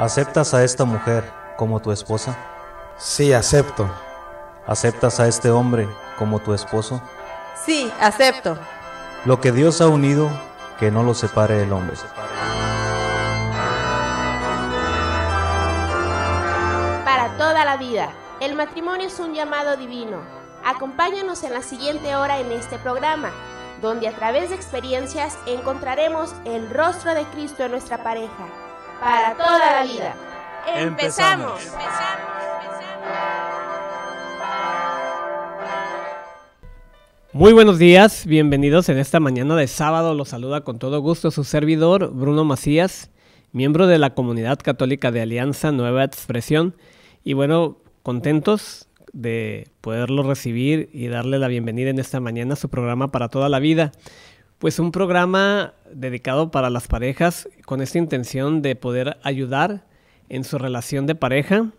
¿Aceptas a esta mujer como tu esposa? Sí, acepto. ¿Aceptas a este hombre como tu esposo? Sí, acepto. Lo que Dios ha unido, que no lo separe el hombre. Para toda la vida, el matrimonio es un llamado divino. Acompáñanos en la siguiente hora en este programa, donde a través de experiencias encontraremos el rostro de Cristo en nuestra pareja para toda la vida. Empezamos. Muy buenos días, bienvenidos en esta mañana de sábado. Los saluda con todo gusto su servidor, Bruno Macías, miembro de la comunidad católica de Alianza Nueva Expresión. Y bueno, contentos de poderlo recibir y darle la bienvenida en esta mañana a su programa para toda la vida. Pues un programa dedicado para las parejas con esta intención de poder ayudar en su relación de pareja,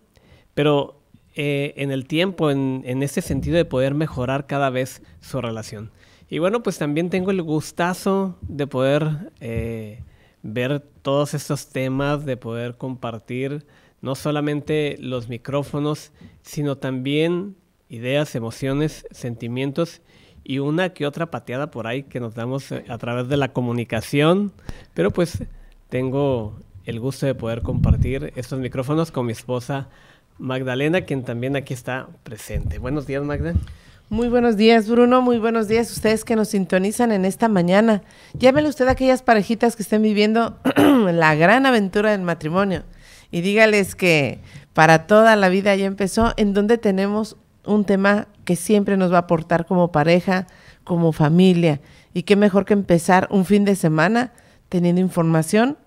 pero eh, en el tiempo, en, este sentido de poder mejorar cada vez su relación. Y bueno, pues también tengo el gustazo de poder eh, ver todos estos temas, de poder compartir no solamente los micrófonos, sino también ideas, emociones, sentimientos y una que otra pateada por ahí que nos damos eh, a través de la comunicación, pero pues tengo el gusto de poder compartir estos micrófonos con mi esposa Magdalena, quien también aquí está presente. Buenos días, Magda. Muy buenos días, Bruno. Muy buenos días ustedes que nos sintonizan en esta mañana. Llámele usted a aquellas parejitas que estén viviendo la gran aventura del matrimonio y dígales que para toda la vida ya empezó, en donde tenemos un tema que siempre nos va a aportar como pareja, como familia. Y qué mejor que empezar un fin de semana teniendo información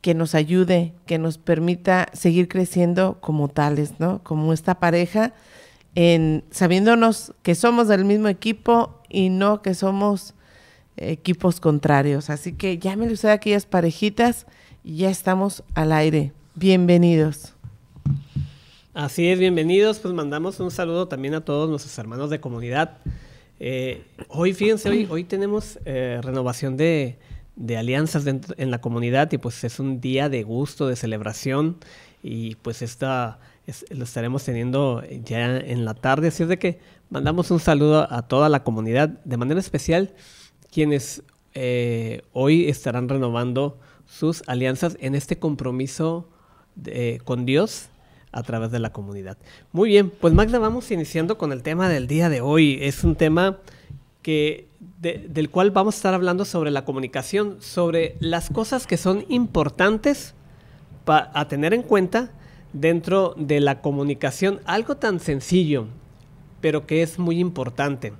que nos ayude, que nos permita seguir creciendo como tales, ¿no? Como esta pareja, en, sabiéndonos que somos del mismo equipo y no que somos equipos contrarios. Así que llámele usted a aquellas parejitas y ya estamos al aire. Bienvenidos. Así es, bienvenidos. Pues mandamos un saludo también a todos nuestros hermanos de comunidad. Eh, hoy, fíjense, hoy, hoy tenemos eh, renovación de, de alianzas en la comunidad y pues es un día de gusto, de celebración y pues esta lo estaremos teniendo ya en la tarde. Así es de que mandamos un saludo a toda la comunidad, de manera especial quienes eh, hoy estarán renovando sus alianzas en este compromiso con Dios a través de la comunidad. Muy bien, pues Magda, vamos iniciando con el tema del día de hoy. Es un tema que, del cual vamos a estar hablando sobre la comunicación, sobre las cosas que son importantes a tener en cuenta dentro de la comunicación. Algo tan sencillo, pero que es muy importante.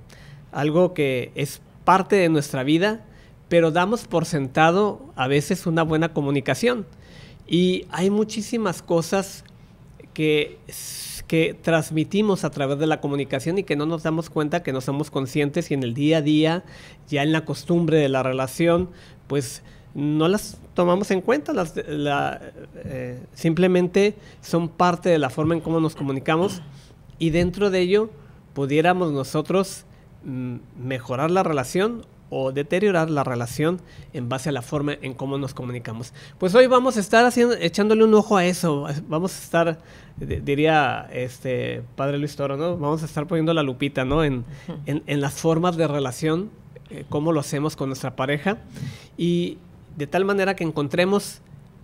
Algo que es parte de nuestra vida, pero damos por sentado a veces una buena comunicación. Y hay muchísimas cosas que, transmitimos a través de la comunicación y que no nos damos cuenta, que no somos conscientes y en el día a día, ya en la costumbre de la relación, pues no las tomamos en cuenta, las, eh, simplemente son parte de la forma en cómo nos comunicamos y dentro de ello pudiéramos nosotros mm, mejorar la relación o deteriorar la relación en base a la forma en cómo nos comunicamos. Pues hoy vamos a estar haciendo, echándole un ojo a eso, vamos a estar, diría este padre Luis Toro, ¿no? Vamos a estar poniendo la lupita, ¿no? En, en, las formas de relación, eh, cómo lo hacemos con nuestra pareja y de tal manera que encontremos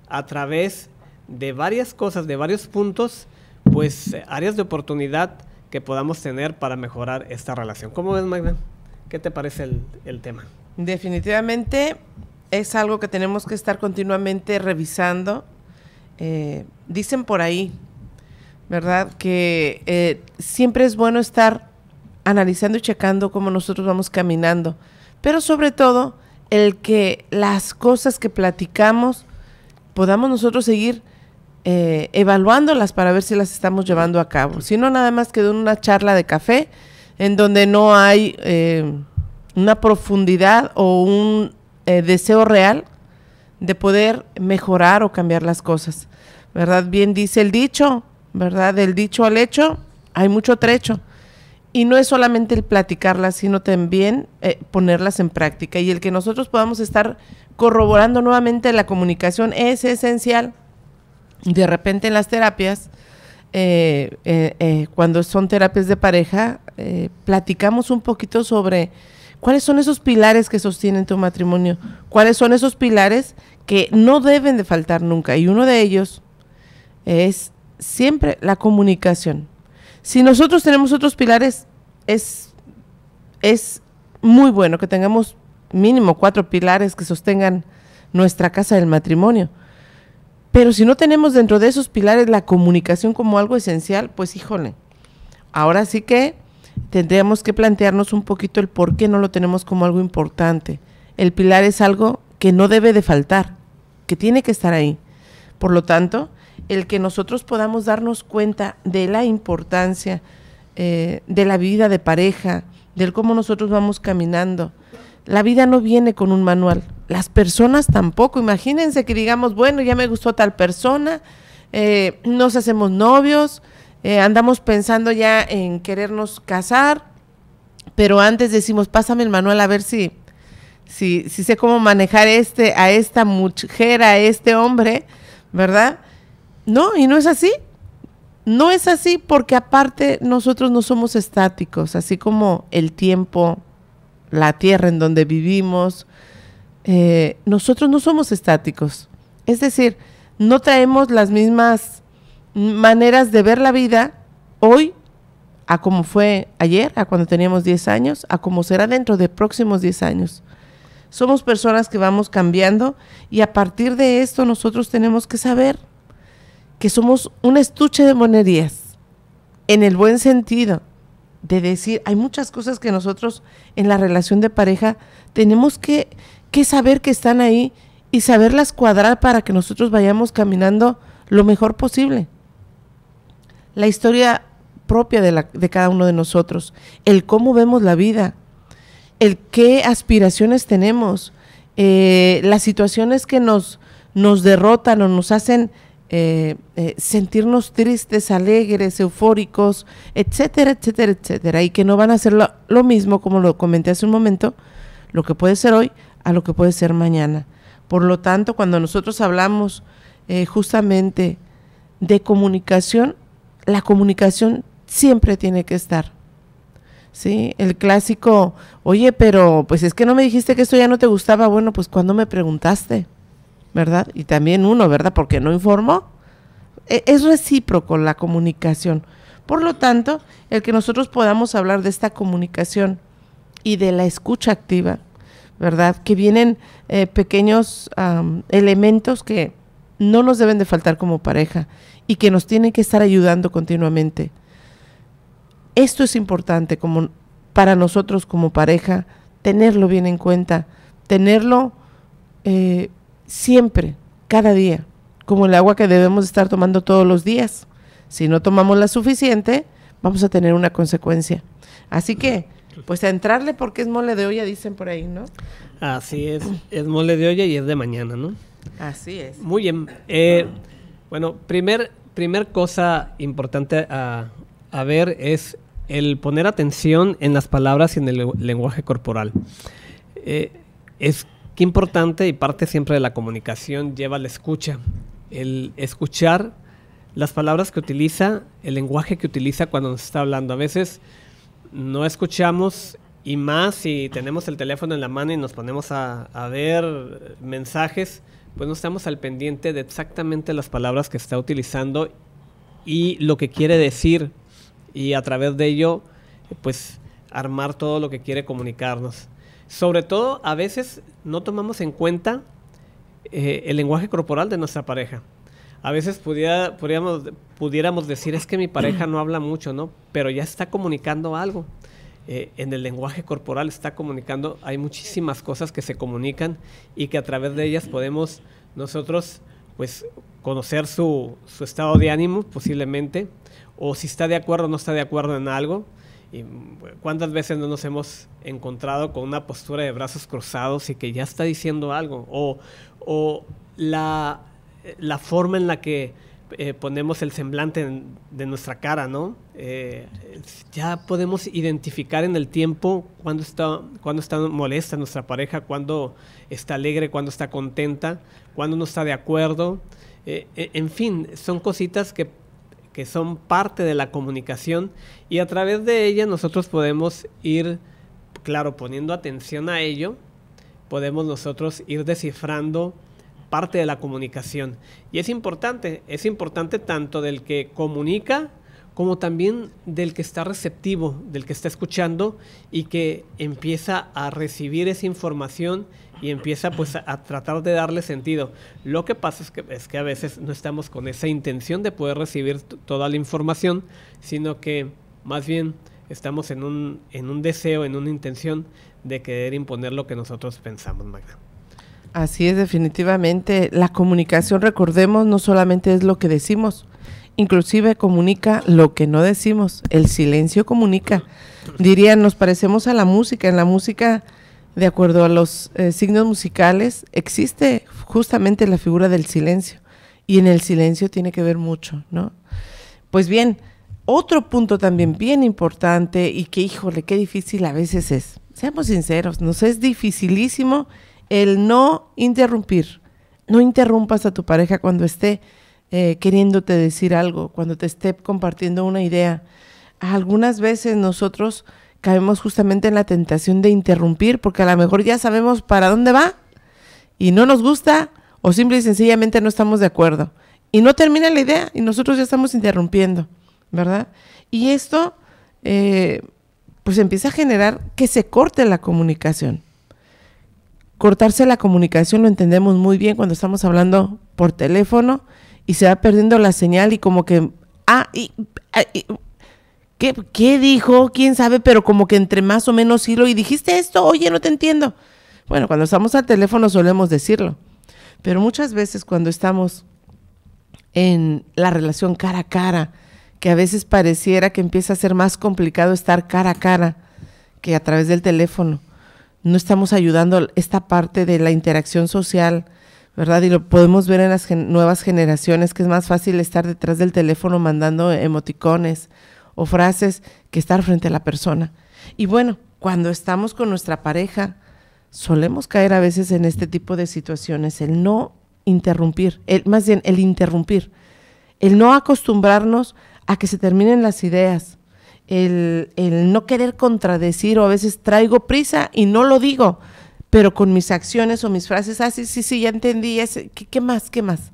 a través de varias cosas, de varios puntos, pues eh, áreas de oportunidad que podamos tener para mejorar esta relación. ¿Cómo ves, Magda? ¿Qué te parece el, tema? Definitivamente es algo que tenemos que estar continuamente revisando. Eh, dicen por ahí, ¿verdad? Que eh, siempre es bueno estar analizando y checando cómo nosotros vamos caminando, pero sobre todo el que las cosas que platicamos podamos nosotros seguir eh, evaluándolas para ver si las estamos llevando a cabo. Si no, nada más quedó una charla de café en donde no hay una profundidad o un eh, deseo real de poder mejorar o cambiar las cosas. ¿Verdad? Bien dice el dicho, ¿verdad? Del dicho al hecho hay mucho trecho. Y no es solamente el platicarlas, sino también eh, ponerlas en práctica. Y el que nosotros podamos estar corroborando nuevamente la comunicación es esencial. De repente en las terapias, eh, cuando son terapias de pareja, platicamos un poquito sobre ¿Cuáles son esos pilares que sostienen tu matrimonio? ¿Cuáles son esos pilares que no deben de faltar nunca? Y uno de ellos es siempre la comunicación. Si nosotros tenemos otros pilares, es, es muy bueno que tengamos mínimo cuatro pilares que sostengan nuestra casa del matrimonio. Pero si no tenemos dentro de esos pilares la comunicación como algo esencial, pues híjole, ahora sí que tendríamos que plantearnos un poquito el por qué no lo tenemos como algo importante. El pilar es algo que no debe de faltar, que tiene que estar ahí. Por lo tanto, el que nosotros podamos darnos cuenta de la importancia eh, de la vida de pareja, del cómo nosotros vamos caminando. La vida no viene con un manual, las personas tampoco. Imagínense que digamos, bueno, ya me gustó tal persona, eh, nos hacemos novios, eh, andamos pensando ya en querernos casar, pero antes decimos, pásame el manual a ver si, si, sé cómo manejar este, a esta mujer, a este hombre, ¿verdad? No, y no es así. No es así porque aparte nosotros no somos estáticos, así como el tiempo, la tierra en donde vivimos, eh, nosotros no somos estáticos. Es decir, no traemos las mismas maneras de ver la vida hoy a como fue ayer, a cuando teníamos 10 años, a como será dentro de próximos 10 años. Somos personas que vamos cambiando y a partir de esto nosotros tenemos que saber que somos un estuche de monerías, en el buen sentido de decir, hay muchas cosas que nosotros en la relación de pareja tenemos que, que saber que están ahí y saberlas cuadrar para que nosotros vayamos caminando lo mejor posible la historia propia de, cada uno de nosotros, el cómo vemos la vida, el qué aspiraciones tenemos, eh, las situaciones que nos, nos derrotan o nos hacen eh, eh, sentirnos tristes, alegres, eufóricos, etcétera, etcétera, etcétera, y que no van a ser lo, lo, mismo, como lo comenté hace un momento, lo que puede ser hoy a lo que puede ser mañana. Por lo tanto, cuando nosotros hablamos justamente de comunicación, la comunicación siempre tiene que estar. ¿Sí? El clásico, oye, pero pues es que no me dijiste que esto ya no te gustaba. Bueno, pues cuando me preguntaste, ¿verdad? Y también uno, ¿verdad? Porque no informó. E-, es recíproco la comunicación. Por lo tanto, el que nosotros podamos hablar de esta comunicación y de la escucha activa, ¿verdad? Que vienen eh, pequeños elementos que no nos deben de faltar como pareja y que nos tienen que estar ayudando continuamente. Esto es importante como para nosotros como pareja, tenerlo bien en cuenta, tenerlo eh, siempre, cada día, como el agua que debemos estar tomando todos los días. Si no tomamos la suficiente, vamos a tener una consecuencia. Así que, pues a entrarle porque es mole de olla, dicen por ahí, ¿no? Así es, es mole de olla y es de mañana, ¿no? Así es. Muy bien. Eh, bueno, primer primer cosa importante a, ver es el poner atención en las palabras y en el lenguaje corporal. Eh, es que importante y parte siempre de la comunicación lleva la escucha. El escuchar las palabras que utiliza, el lenguaje que utiliza cuando nos está hablando. A veces no escuchamos y más si tenemos el teléfono en la mano y nos ponemos a ver mensajes pues no estamos al pendiente de exactamente las palabras que está utilizando y lo que quiere decir y a través de ello pues armar todo lo que quiere comunicarnos. Sobre todo a veces no tomamos en cuenta eh, el lenguaje corporal de nuestra pareja. A veces pudiéramos, pudiéramos decir es que mi pareja no habla mucho, ¿no? Pero ya está comunicando algo. Eh, en el lenguaje corporal está comunicando, hay muchísimas cosas que se comunican y que a través de ellas podemos nosotros pues conocer su, estado de ánimo posiblemente, o si está de acuerdo o no está de acuerdo en algo. Y cuántas veces no nos hemos encontrado con una postura de brazos cruzados y que ya está diciendo algo, o, la forma en la que eh, ponemos el semblante de nuestra cara, ¿no? Eh, ya podemos identificar en el tiempo cuando está, está molesta nuestra pareja, cuando está alegre, cuando está contenta, cuando no está de acuerdo. Eh, en fin, son cositas que, que son parte de la comunicación y a través de ella nosotros podemos ir, claro, poniendo atención a ello, podemos nosotros ir descifrando parte de la comunicación. Y es importante, es importante tanto del que comunica como también del que está receptivo, del que está escuchando y que empieza a recibir esa información y empieza pues a, tratar de darle sentido. Lo que pasa es que, es que a veces no estamos con esa intención de poder recibir toda la información, sino que más bien estamos en un, en un deseo, en una intención de querer imponer lo que nosotros pensamos, Magda. Así es, definitivamente. La comunicación, recordemos, no solamente es lo que decimos, inclusive comunica lo que no decimos. El silencio comunica. Dirían, nos parecemos a la música. En la música, de acuerdo a los eh, signos musicales, existe justamente la figura del silencio. Y en el silencio tiene que ver mucho, ¿no? Pues bien, otro punto también bien importante y que, híjole, qué difícil a veces es. Seamos sinceros, nos es dificilísimo el no interrumpir. No interrumpas a tu pareja cuando esté eh, queriéndote decir algo, cuando te esté compartiendo una idea. Algunas veces nosotros caemos justamente en la tentación de interrumpir porque a lo mejor ya sabemos para dónde va y no nos gusta o simple y sencillamente no estamos de acuerdo. Y no termina la idea y nosotros ya estamos interrumpiendo, ¿verdad? Y esto eh, pues empieza a generar que se corte la comunicación cortarse la comunicación lo entendemos muy bien cuando estamos hablando por teléfono y se va perdiendo la señal y como que, ah, y, ah, ¿qué, ¿qué, dijo? ¿Quién sabe? Pero como que entre más o menos hilo y dijiste esto, oye, no te entiendo. Bueno, cuando estamos al teléfono solemos decirlo, pero muchas veces cuando estamos en la relación cara a cara, que a veces pareciera que empieza a ser más complicado estar cara a cara que a través del teléfono no estamos ayudando esta parte de la interacción social, ¿verdad? Y lo podemos ver en las nuevas generaciones, que es más fácil estar detrás del teléfono mandando emoticones o frases que estar frente a la persona. Y bueno, cuando estamos con nuestra pareja, solemos caer a veces en este tipo de situaciones, el no interrumpir, el, más bien el interrumpir, el no acostumbrarnos a que se terminen las ideas, el, no querer contradecir o a veces traigo prisa y no lo digo, pero con mis acciones o mis frases, ah, sí, sí, ya entendí, ese, ¿qué, más, qué más?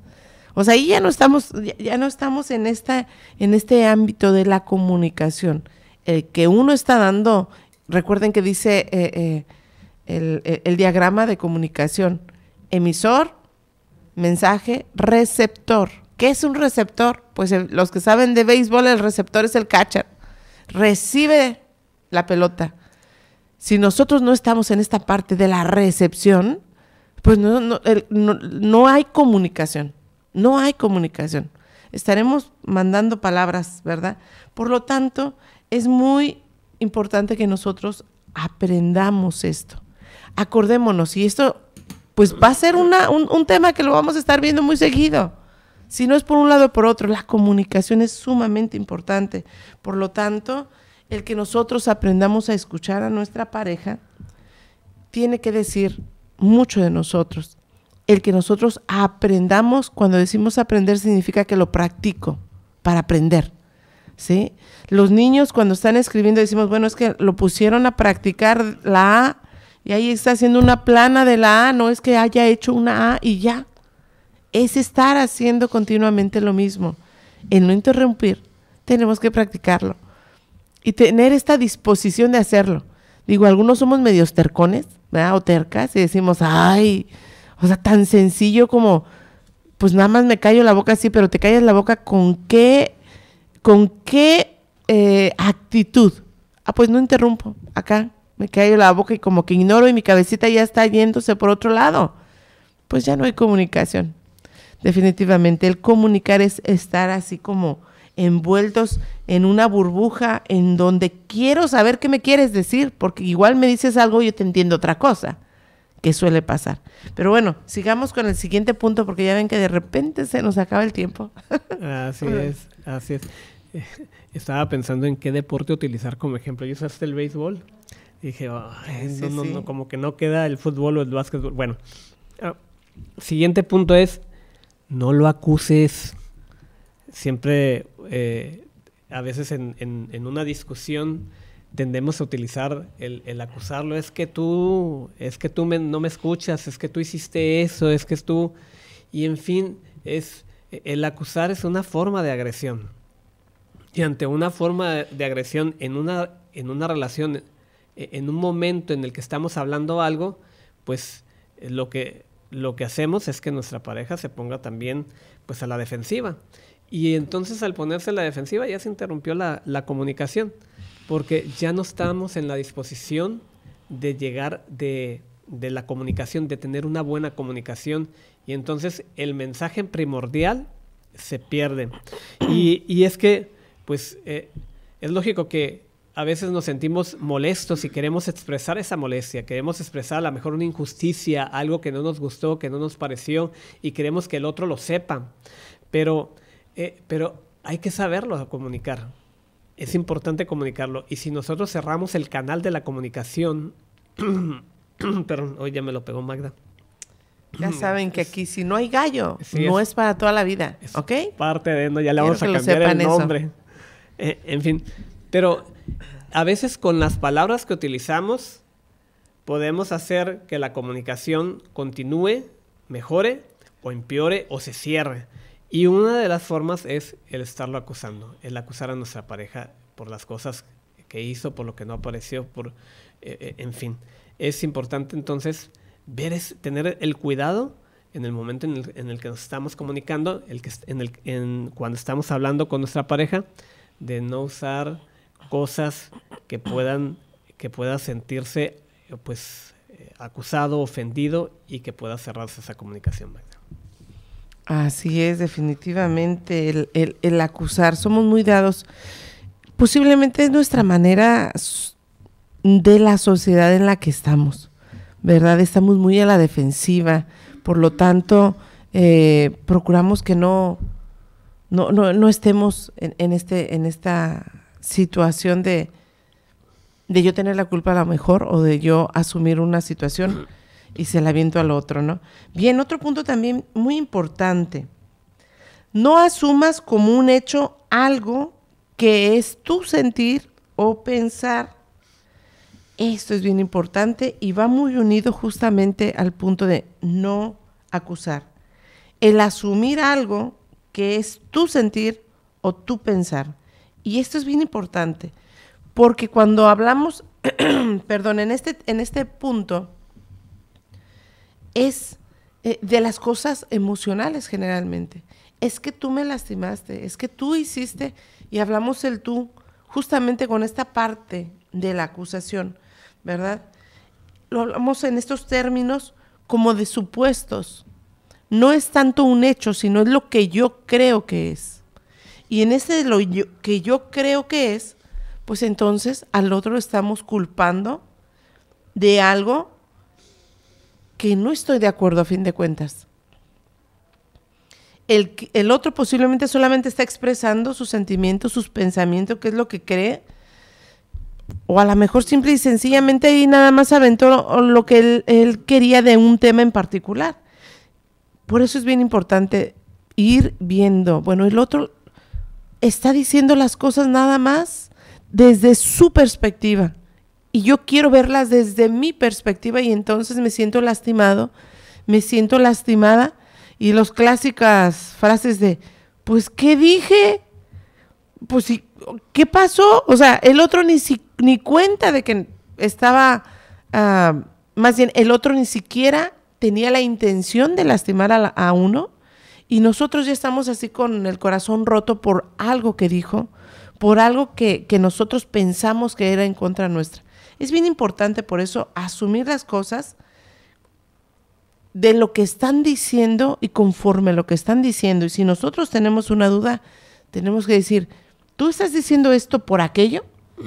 O sea, ahí ya no estamos, ya, no estamos en, esta, en este ámbito de la comunicación. El que uno está dando, recuerden que dice eh, eh, el, diagrama de comunicación, emisor, mensaje, receptor. ¿Qué es un receptor? Pues los que saben de béisbol, el receptor es el catcher recibe la pelota. Si nosotros no estamos en esta parte de la recepción, pues no, hay comunicación, no hay comunicación. Estaremos mandando palabras, ¿verdad? Por lo tanto, es muy importante que nosotros aprendamos esto. Acordémonos, y esto pues va a ser un, un tema que lo vamos a estar viendo muy seguido. Si no es por un lado, o por otro, la comunicación es sumamente importante. Por lo tanto, el que nosotros aprendamos a escuchar a nuestra pareja tiene que decir mucho de nosotros. El que nosotros aprendamos, cuando decimos aprender, significa que lo practico para aprender. ¿sí? Los niños cuando están escribiendo decimos, bueno, es que lo pusieron a practicar la A y ahí está haciendo una plana de la A, no es que haya hecho una A y ya es estar haciendo continuamente lo mismo. en no interrumpir, tenemos que practicarlo y tener esta disposición de hacerlo. Digo, algunos somos medios tercones, ¿verdad? O tercas y decimos, ay, o sea, tan sencillo como, pues nada más me callo la boca así, pero te callas la boca con qué, con qué eh, actitud. Ah, pues no interrumpo, acá me callo la boca y como que ignoro y mi cabecita ya está yéndose por otro lado. Pues ya no hay comunicación definitivamente. El comunicar es estar así como envueltos en una burbuja en donde quiero saber qué me quieres decir, porque igual me dices algo y yo te entiendo otra cosa, que suele pasar. Pero bueno, sigamos con el siguiente punto porque ya ven que de repente se nos acaba el tiempo. Así es, así es. Eh, estaba pensando en qué deporte utilizar como ejemplo. Yo usaste el béisbol. Dije, como que no queda el fútbol o el básquetbol. Bueno, ah, siguiente punto es no lo acuses. Siempre, eh, a veces en, una discusión tendemos a utilizar el, el, acusarlo. Es que tú, es que tú no me escuchas, es que tú hiciste eso, es que es tú... Y en fin, es, el acusar es una forma de agresión. Y ante una forma de agresión en una, en una relación, e, en un momento en el que estamos hablando algo, pues eh, lo que lo que hacemos es que nuestra pareja se ponga también pues a la defensiva. Y entonces al ponerse a la defensiva ya se interrumpió la, comunicación, porque ya no estamos en la disposición de llegar de, la comunicación, de tener una buena comunicación. Y entonces el mensaje primordial se pierde. Y, es que, pues, eh, es lógico que a veces nos sentimos molestos y queremos expresar esa molestia, queremos expresar a lo mejor una injusticia, algo que no nos gustó, que no nos pareció y queremos que el otro lo sepa. Pero, eh, pero hay que saberlo comunicar. Es importante comunicarlo. Y si nosotros cerramos el canal de la comunicación, perdón, hoy ya me lo pegó Magda. Ya saben que aquí si no hay gallo, no es, para toda la vida, Parte de no, ya le vamos a cambiar el nombre. Eh, en fin, pero a veces con las palabras que utilizamos podemos hacer que la comunicación continúe, mejore o empeore o se cierre. Y una de las formas es el estarlo acusando, el acusar a nuestra pareja por las cosas que hizo, por lo que no apareció, por, eh, eh, en fin. Es importante entonces tener el cuidado en el momento en el, que nos estamos comunicando, el que, en, cuando estamos hablando con nuestra pareja, de no usar cosas que puedan que pueda sentirse pues eh, acusado, ofendido y que pueda cerrarse esa comunicación. Así es, definitivamente el, acusar, somos muy dados. Posiblemente es nuestra manera de la sociedad en la que estamos, ¿verdad? Estamos muy a la defensiva, por lo tanto, eh, procuramos que no, no, no, estemos en, este, en esta situación de, de yo tener la culpa a lo mejor o de yo asumir una situación y se la viento al otro, ¿no? Bien, otro punto también muy importante. No asumas como un hecho algo que es tu sentir o pensar. Esto es bien importante y va muy unido justamente al punto de no acusar. El asumir algo que es tu sentir o tu pensar. Y esto es bien importante, porque cuando hablamos, perdón, en este, en este punto, es eh, de las cosas emocionales generalmente. Es que tú me lastimaste, es que tú hiciste, y hablamos el tú justamente con esta parte de la acusación, ¿verdad? Lo hablamos en estos términos como de supuestos. No es tanto un hecho, sino es lo que yo creo que es y en ese lo que yo creo que es, pues entonces al otro estamos culpando de algo que no estoy de acuerdo a fin de cuentas. El, el otro posiblemente solamente está expresando sus sentimientos, sus pensamientos, qué es lo que cree, o a lo mejor simple y sencillamente y nada más aventó lo que él, él, quería de un tema en particular. Por eso es bien importante ir viendo, bueno, el otro está diciendo las cosas nada más desde su perspectiva. Y yo quiero verlas desde mi perspectiva y entonces me siento lastimado, me siento lastimada. Y las clásicas frases de, pues, ¿qué dije? Pues, ¿qué pasó? O sea, el otro ni, ni cuenta de que estaba, ah, más bien, el otro ni siquiera tenía la intención de lastimar a uno y nosotros ya estamos así con el corazón roto por algo que dijo, por algo que, que nosotros pensamos que era en contra nuestra. Es bien importante por eso asumir las cosas de lo que están diciendo y conforme a lo que están diciendo. Y si nosotros tenemos una duda, tenemos que decir, ¿tú estás diciendo esto por aquello?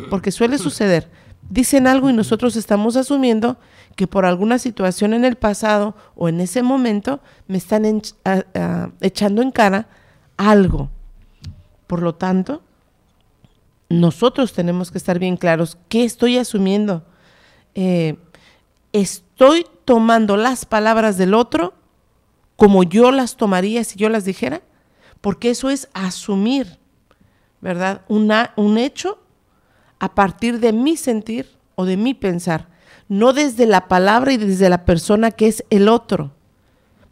Porque suele suceder dicen algo y nosotros estamos asumiendo que por alguna situación en el pasado o en ese momento me están echando en cara algo. Por lo tanto, nosotros tenemos que estar bien claros qué estoy asumiendo. Eh, estoy tomando las palabras del otro como yo las tomaría si yo las dijera, porque eso es asumir, ¿verdad? un hecho a partir de mi sentir o de mi pensar, no desde la palabra y desde la persona que es el otro.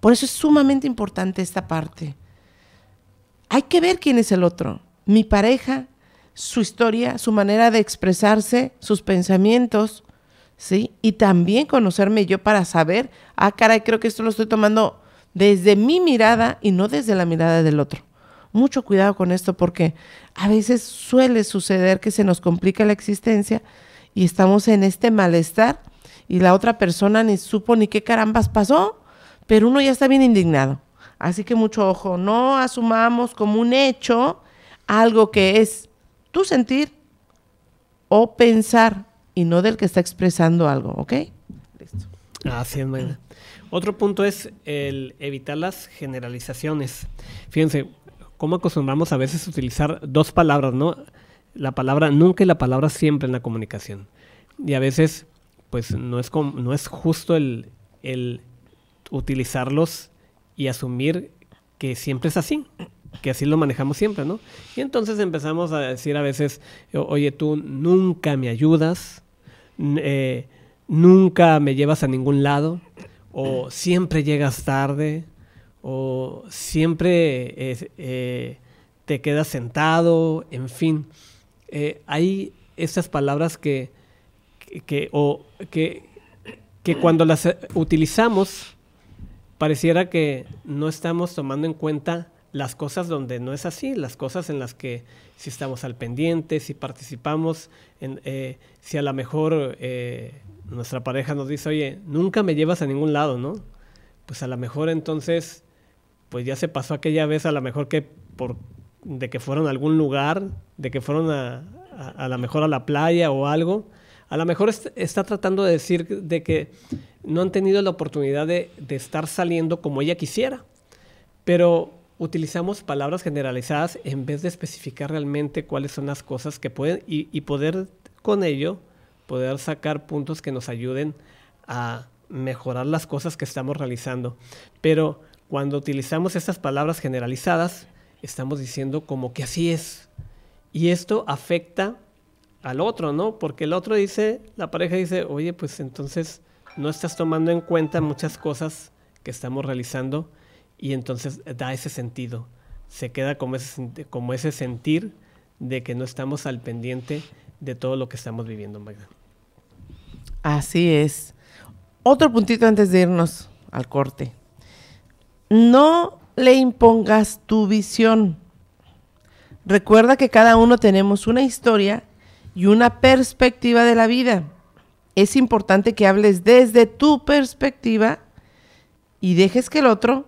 Por eso es sumamente importante esta parte. Hay que ver quién es el otro, mi pareja, su historia, su manera de expresarse, sus pensamientos, ¿sí? Y también conocerme yo para saber, ah, caray, creo que esto lo estoy tomando desde mi mirada y no desde la mirada del otro. Mucho cuidado con esto porque a veces suele suceder que se nos complica la existencia y estamos en este malestar y la otra persona ni supo ni qué carambas pasó, pero uno ya está bien indignado. Así que mucho ojo, no asumamos como un hecho algo que es tu sentir o pensar y no del que está expresando algo, ¿ok? Listo. Así es, Otro punto es el evitar las generalizaciones. Fíjense, cómo acostumbramos a veces utilizar dos palabras, ¿no? La palabra nunca y la palabra siempre en la comunicación. Y a veces, pues no es, no es justo el, utilizarlos y asumir que siempre es así, que así lo manejamos siempre, ¿no? Y entonces empezamos a decir a veces, oye, tú nunca me ayudas, eh, nunca me llevas a ningún lado, o siempre llegas tarde, o siempre eh, eh, te quedas sentado, en fin. Eh, hay esas palabras que, que, cuando las utilizamos pareciera que no estamos tomando en cuenta las cosas donde no es así, las cosas en las que si estamos al pendiente, si participamos, en, si a lo mejor nuestra pareja nos dice, oye, nunca me llevas a ningún lado, ¿no? Pues a lo mejor entonces pues ya se pasó aquella vez a lo mejor que por de que fueron a algún lugar, de que fueron a, a, lo mejor a la playa o algo. A lo mejor está tratando de decir de que no han tenido la oportunidad de, estar saliendo como ella quisiera. Pero utilizamos palabras generalizadas en vez de especificar realmente cuáles son las cosas que pueden y, y, poder con ello poder sacar puntos que nos ayuden a mejorar las cosas que estamos realizando. Pero cuando utilizamos estas palabras generalizadas, estamos diciendo como que así es. Y esto afecta al otro, ¿no? Porque el otro dice, la pareja dice, oye, pues entonces no estás tomando en cuenta muchas cosas que estamos realizando y entonces da ese sentido. Se queda como ese, como ese sentir de que no estamos al pendiente de todo lo que estamos viviendo, Magda. Así es. Otro puntito antes de irnos al corte no le impongas tu visión. Recuerda que cada uno tenemos una historia y una perspectiva de la vida. Es importante que hables desde tu perspectiva y dejes que el otro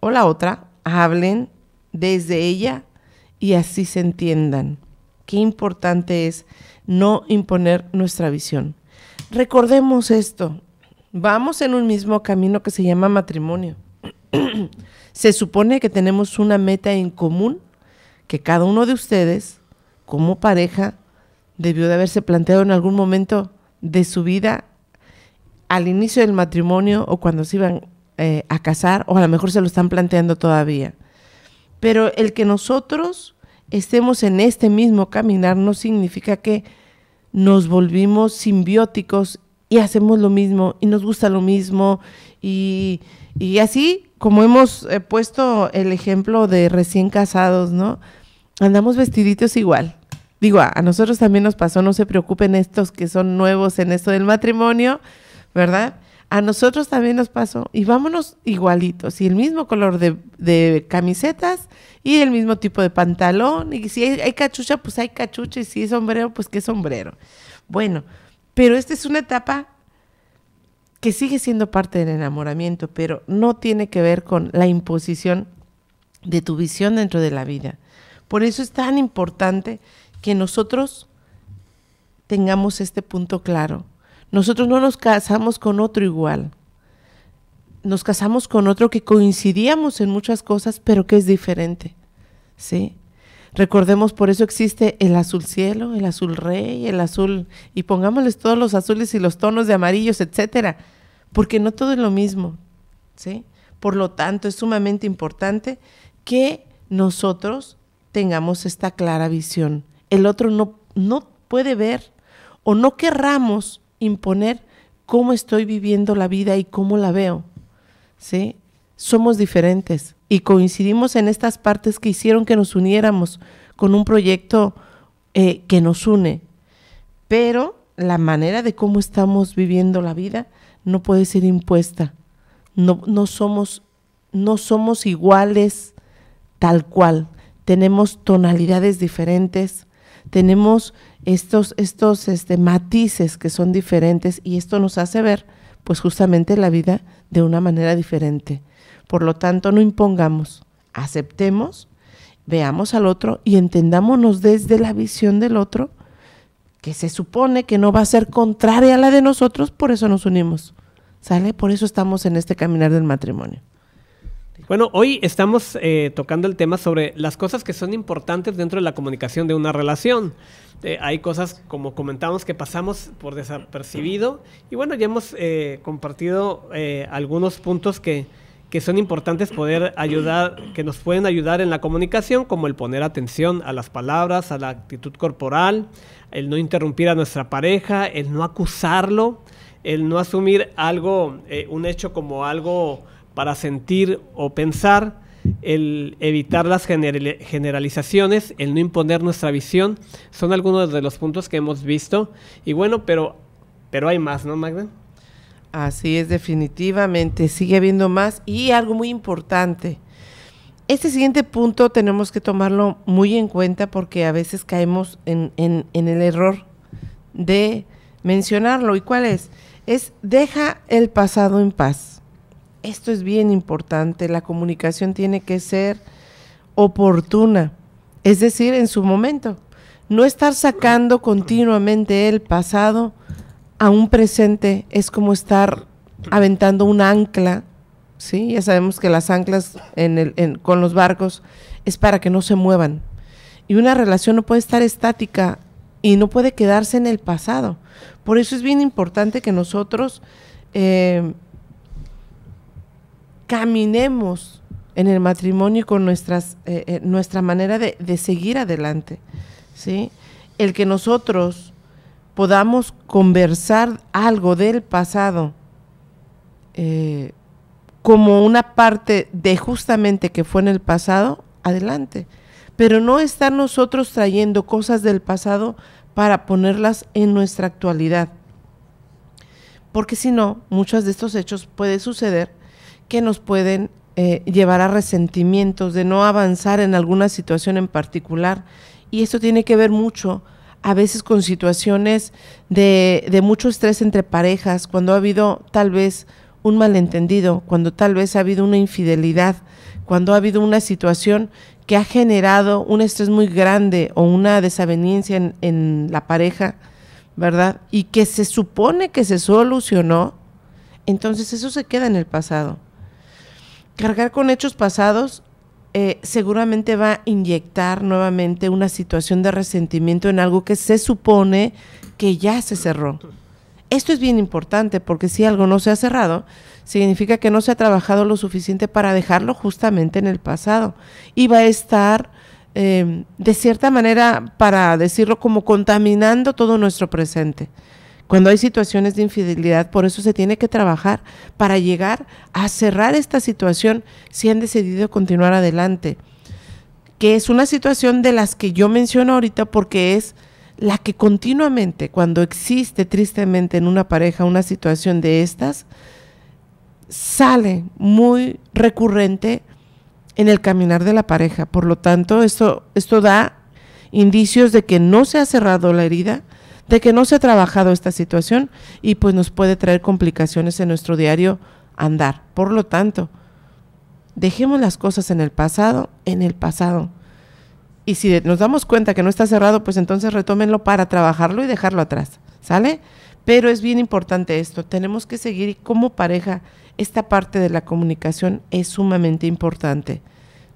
o la otra hablen desde ella y así se entiendan. Qué importante es no imponer nuestra visión. Recordemos esto. Vamos en un mismo camino que se llama matrimonio. se supone que tenemos una meta en común que cada uno de ustedes, como pareja, debió de haberse planteado en algún momento de su vida al inicio del matrimonio o cuando se iban eh, a casar o a lo mejor se lo están planteando todavía. Pero el que nosotros estemos en este mismo caminar no significa que nos volvimos simbióticos y hacemos lo mismo y nos gusta lo mismo y así como hemos eh, puesto el ejemplo de recién casados, ¿no? Andamos vestiditos igual. Digo, a, nosotros también nos pasó, no se preocupen estos que son nuevos en esto del matrimonio, ¿verdad? A nosotros también nos pasó y vámonos igualitos y el mismo color de, camisetas y el mismo tipo de pantalón y si hay, cachucha, pues hay cachucha y si es sombrero, pues qué sombrero. Bueno, pero esta es una etapa sigue siendo parte del enamoramiento, pero no tiene que ver con la imposición de tu visión dentro de la vida. Por eso es tan importante que nosotros tengamos este punto claro. Nosotros no nos casamos con otro igual. Nos casamos con otro que coincidíamos en muchas cosas, pero que es diferente. ¿Sí? Recordemos, por eso existe el azul cielo, el azul rey, el azul, y pongámosles todos los azules y los tonos de amarillos, etcétera porque no todo es lo mismo, ¿sí? Por lo tanto, es sumamente importante que nosotros tengamos esta clara visión. El otro no, puede ver o no querramos imponer cómo estoy viviendo la vida y cómo la veo, ¿sí? Somos diferentes y coincidimos en estas partes que hicieron que nos uniéramos con un proyecto eh, que nos une, pero la manera de cómo estamos viviendo la vida no puede ser impuesta. No, no, somos, no somos iguales tal cual. Tenemos tonalidades diferentes, tenemos estos, estos este, matices que son diferentes y esto nos hace ver pues justamente la vida de una manera diferente. Por lo tanto, no impongamos, aceptemos, veamos al otro y entendámonos desde la visión del otro que se supone que no va a ser contraria a la de nosotros, por eso nos unimos. ¿Sale? Por eso estamos en este caminar del matrimonio. Bueno, hoy estamos eh, tocando el tema sobre las cosas que son importantes dentro de la comunicación de una relación. Eh, hay cosas, como comentamos, que pasamos por desapercibido. Y bueno, ya hemos eh, compartido algunos puntos que, que son importantes poder ayudar, que nos pueden ayudar en la comunicación, como el poner atención a las palabras, a la actitud corporal, el no interrumpir a nuestra pareja, el no acusarlo, el no asumir algo, eh, un hecho como algo para sentir o pensar, el evitar las generalizaciones, el no imponer nuestra visión, son algunos de los puntos que hemos visto. Y bueno, pero, pero hay más, ¿no, Magda? Así es, definitivamente. Sigue habiendo más. Y algo muy importante. Este siguiente punto tenemos que tomarlo muy en cuenta porque a veces caemos en, en el error de mencionarlo. ¿Y cuál es? Es deja el pasado en paz. Esto es bien importante. La comunicación tiene que ser oportuna, es decir, en su momento. No estar sacando continuamente el pasado a un presente es como estar aventando un ancla, ¿sí? Ya sabemos que las anclas con los barcos es para que no se muevan. Y una relación no puede estar estática y no puede quedarse en el pasado. Por eso es bien importante que nosotros eh, caminemos en el matrimonio con nuestras, eh, eh, nuestra manera de, de seguir adelante, ¿sí? El que nosotros podamos conversar algo del pasado eh, como una parte de justamente que fue en el pasado, adelante. Pero no estar nosotros trayendo cosas del pasado para ponerlas en nuestra actualidad. Porque si no, muchos de estos hechos puede suceder que nos pueden eh, llevar a resentimientos, de no avanzar en alguna situación en particular. Y esto tiene que ver mucho a veces con situaciones de, mucho estrés entre parejas, cuando ha habido tal vez un malentendido, cuando tal vez ha habido una infidelidad, cuando ha habido una situación que ha generado un estrés muy grande o una desaveniencia en, la pareja, ¿verdad? Y que se supone que se solucionó, entonces eso se queda en el pasado. Cargar con hechos pasados eh, seguramente va a inyectar nuevamente una situación de resentimiento en algo que se supone que ya se cerró. Esto es bien importante porque si algo no se ha cerrado, significa que no se ha trabajado lo suficiente para dejarlo justamente en el pasado. Y va a estar, eh, de cierta manera, para decirlo, como contaminando todo nuestro presente cuando hay situaciones de infidelidad, por eso se tiene que trabajar para llegar a cerrar esta situación si han decidido continuar adelante, que es una situación de las que yo menciono ahorita porque es la que continuamente, cuando existe tristemente en una pareja una situación de estas, sale muy recurrente en el caminar de la pareja. Por lo tanto, esto, esto da indicios de que no se ha cerrado la herida, de que no se ha trabajado esta situación y pues nos puede traer complicaciones en nuestro diario andar. Por lo tanto, dejemos las cosas en el pasado, en el pasado. Y si nos damos cuenta que no está cerrado, pues entonces retómenlo para trabajarlo y dejarlo atrás, ¿sale? Pero es bien importante esto, tenemos que seguir como pareja esta parte de la comunicación es sumamente importante.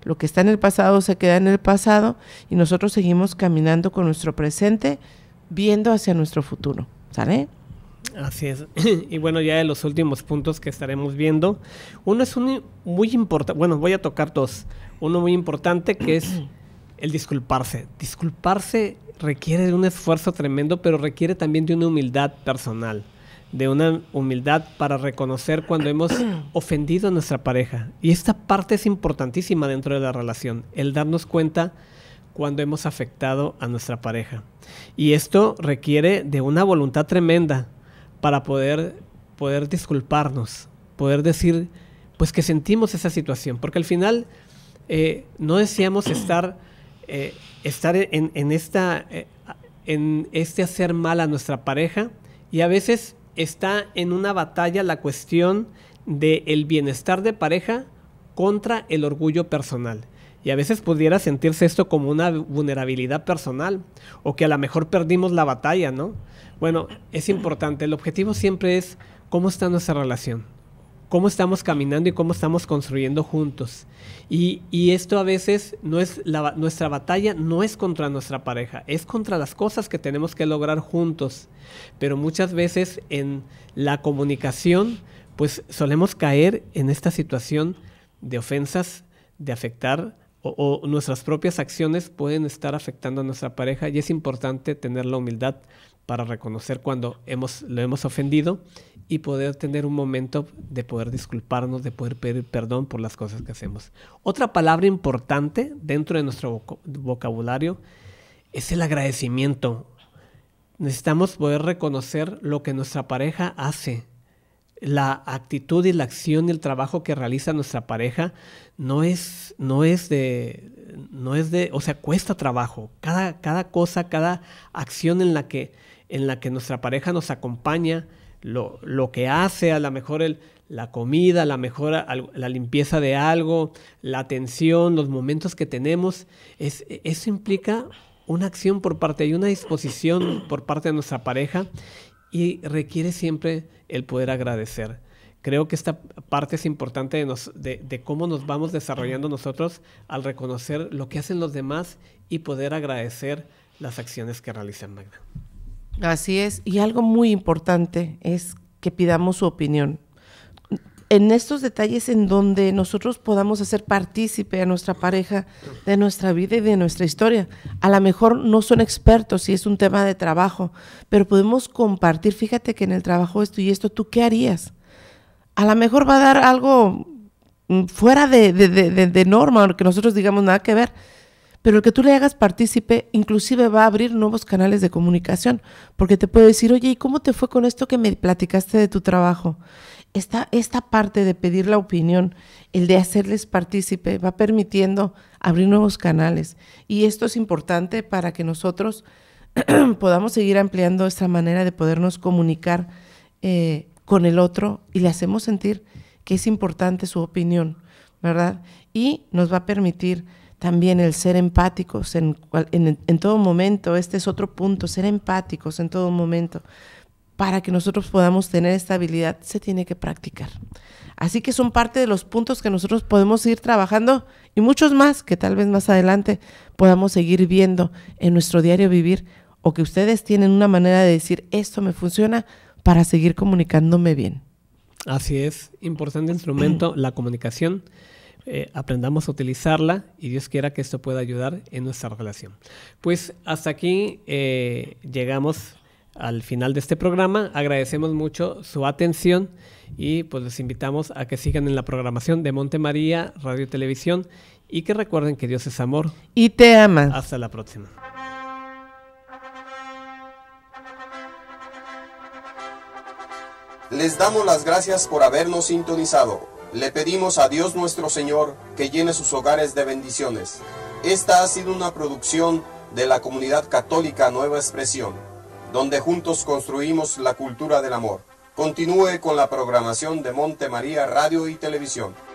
Lo que está en el pasado se queda en el pasado y nosotros seguimos caminando con nuestro presente viendo hacia nuestro futuro, ¿sale? Así es. y bueno, ya de los últimos puntos que estaremos viendo. Uno es muy importante, bueno, voy a tocar dos. Uno muy importante que es el disculparse. Disculparse requiere de un esfuerzo tremendo, pero requiere también de una humildad personal, de una humildad para reconocer cuando hemos ofendido a nuestra pareja. Y esta parte es importantísima dentro de la relación, el darnos cuenta cuando hemos afectado a nuestra pareja. Y esto requiere de una voluntad tremenda para poder, poder disculparnos, poder decir, pues que sentimos esa situación, porque al final eh, no deseamos estar, eh, estar en, eh, en este hacer mal a nuestra pareja y a veces está en una batalla la cuestión del bienestar de pareja contra el orgullo personal. Y a veces pudiera sentirse esto como una vulnerabilidad personal o que a lo mejor perdimos la batalla, ¿no? Bueno, es importante. El objetivo siempre es cómo está nuestra relación, cómo estamos caminando y cómo estamos construyendo juntos. Y, esto a veces no es nuestra batalla no es contra nuestra pareja, es contra las cosas que tenemos que lograr juntos. Pero muchas veces en la comunicación, pues solemos caer en esta situación de ofensas, de afectar o, nuestras propias acciones pueden estar afectando a nuestra pareja y es importante tener la humildad para reconocer cuando hemos, lo hemos ofendido y poder tener un momento de poder disculparnos, de poder pedir perdón por las cosas que hacemos. Otra palabra importante dentro de nuestro vocabulario es el agradecimiento. Necesitamos poder reconocer lo que nuestra pareja hace, la actitud y la acción y el trabajo que realiza nuestra pareja no es, no es de, no es de, o sea, cuesta trabajo. Cada, cada cosa, cada acción en la que, en la que nuestra pareja nos acompaña, lo, que hace, a lo mejor la comida, a lo mejor la limpieza de algo, la atención, los momentos que tenemos, es, eso implica una acción por parte y una disposición por parte de nuestra pareja y requiere siempre el poder agradecer. Creo que esta parte es importante de, de, cómo nos vamos desarrollando nosotros al reconocer lo que hacen los demás y poder agradecer las acciones que realizan Magda. Así es, y algo muy importante es que pidamos su opinión en estos detalles en donde nosotros podamos hacer partícipe a nuestra pareja de nuestra vida y de nuestra historia. A lo mejor no son expertos y es un tema de trabajo, pero podemos compartir, fíjate que en el trabajo esto y esto, ¿tú qué harías? A lo mejor va a dar algo mm, fuera de, de, norma, que nosotros digamos nada que ver, pero el que tú le hagas partícipe inclusive va a abrir nuevos canales de comunicación, porque te puede decir, oye, ¿y cómo te fue con esto que me platicaste de tu trabajo? esta, parte de pedir la opinión, el de hacerles partícipe, va permitiendo abrir nuevos canales. Y esto es importante para que nosotros podamos seguir ampliando esta manera de podernos comunicar eh, con el otro y le hacemos sentir que es importante su opinión, ¿verdad? Y nos va a permitir también el ser empáticos en, en todo momento. Este es otro punto, ser empáticos en todo momento para que nosotros podamos tener esta habilidad, se tiene que practicar. Así que son parte de los puntos que nosotros podemos ir trabajando y muchos más que tal vez más adelante podamos seguir viendo en nuestro diario vivir o que ustedes tienen una manera de decir esto me funciona para seguir comunicándome bien. Así es, importante instrumento, la comunicación. Eh, aprendamos a utilizarla y Dios quiera que esto pueda ayudar en nuestra relación. Pues hasta aquí eh, llegamos al final de este programa. Agradecemos mucho su atención y pues les invitamos a que sigan en la programación de Monte María Radio y Televisión y que recuerden que Dios es amor y te ama. Hasta la próxima. Les damos las gracias por habernos sintonizado. Le pedimos a Dios nuestro Señor que llene sus hogares de bendiciones. Esta ha sido una producción de la comunidad católica Nueva Expresión donde juntos construimos la cultura del amor. Continúe con la programación de Monte María Radio y Televisión.